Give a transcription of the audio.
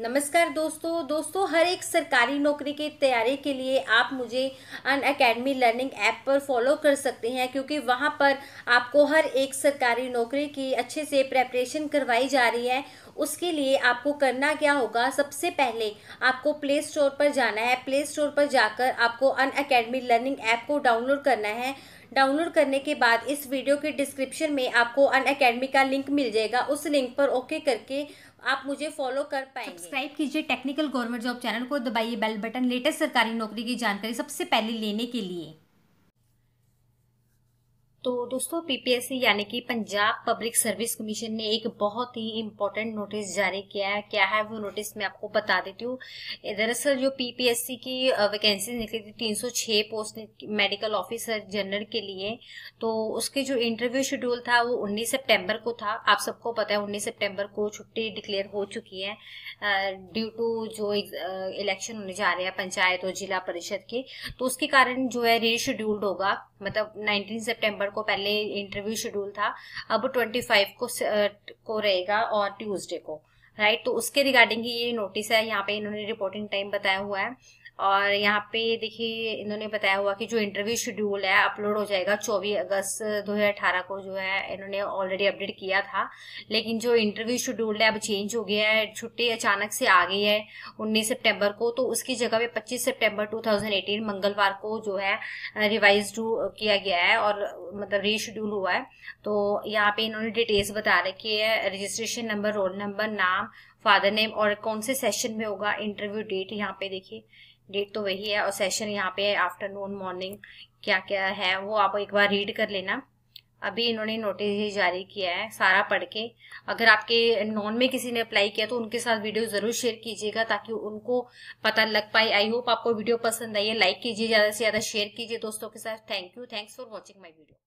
नमस्कार दोस्तों दोस्तों हर एक सरकारी नौकरी की तैयारी के लिए आप मुझे अन अकेडमी लर्निंग ऐप पर फॉलो कर सकते हैं क्योंकि वहाँ पर आपको हर एक सरकारी नौकरी की अच्छे से प्रेपरेशन करवाई जा रही है उसके लिए आपको करना क्या होगा सबसे पहले आपको प्ले स्टोर पर जाना है प्ले स्टोर पर जाकर आपको अन अकेडमी लर्निंग ऐप को डाउनलोड करना है डाउनलोड करने के बाद इस वीडियो के डिस्क्रिप्शन में आपको अन अकेडमी का लिंक मिल जाएगा उस लिंक पर ओके करके आप मुझे फॉलो कर पाएंगे सब्सक्राइब कीजिए टेक्निकल गवर्नमेंट जॉब चैनल को दबाइए बेल बटन लेटेस्ट सरकारी नौकरी की जानकारी सबसे पहले लेने के लिए तो दोस्तों पीपीएससी यानी कि पंजाब पब्लिक सर्विस कमीशन ने एक बहुत ही इम्पोर्टेंट नोटिस जारी किया है क्या है वो नोटिस मैं आपको बता देती हूँ दरअसल जो पीपीएससी की वैकेंसी निकली थी 306 पोस्ट मेडिकल ऑफिसर जनरल के लिए तो उसके जो इंटरव्यू शेड्यूल था वो 19 सितंबर को था आप सबको पता है उन्नीस सेप्टेम्बर को छुट्टी डिक्लेयर हो चुकी है ड्यू टू जो इलेक्शन होने जा रहे हैं पंचायत और जिला परिषद के तो उसके कारण जो है रीशेड्यूल्ड होगा मतलब नाइनटीन सेप्टेम्बर को पहले इंटरव्यू शेड्यूल था अब ट्वेंटी फाइव को को रहेगा और ट्यूजडे को राइट तो उसके रिगार्डिंग ये नोटिस है यहाँ पे इन्होंने रिपोर्टिंग टाइम बताया हुआ है और यहाँ पे देखिए इन्होंने बताया हुआ कि जो इंटरव्यू शेड्यूल है अपलोड हो जाएगा 24 अगस्त 2018 को जो है इन्होंने ऑलरेडी अपडेट किया था लेकिन जो इंटरव्यू शेड्यूल है अब चेंज हो गया है छुट्टी अचानक से आ गई है 19 सितंबर को तो उसकी जगह पे 25 सितंबर 2018 मंगलवार को जो है रिवाइज किया गया है और मतलब रीशेड्यूल हुआ है तो यहाँ पे इन्होंने डिटेल्स बता रखी है रजिस्ट्रेशन नंबर रोल नंबर नाम फादर नेम और कौन से सेशन में होगा इंटरव्यू डेट यहाँ पे देखिए डेट तो वही है और सेशन यहाँ पे आफ्टरनून मॉर्निंग क्या क्या है वो आप एक बार रीड कर लेना अभी इन्होंने नोटिस जारी किया है सारा पढ़ के अगर आपके नॉन में किसी ने अप्लाई किया तो उनके साथ वीडियो जरूर शेयर कीजिएगा ताकि उनको पता लग पाए आई होप आपको वीडियो पसंद आई है लाइक कीजिए ज्यादा से ज्यादा शेयर कीजिए दोस्तों के साथ thank you thanks for watching my video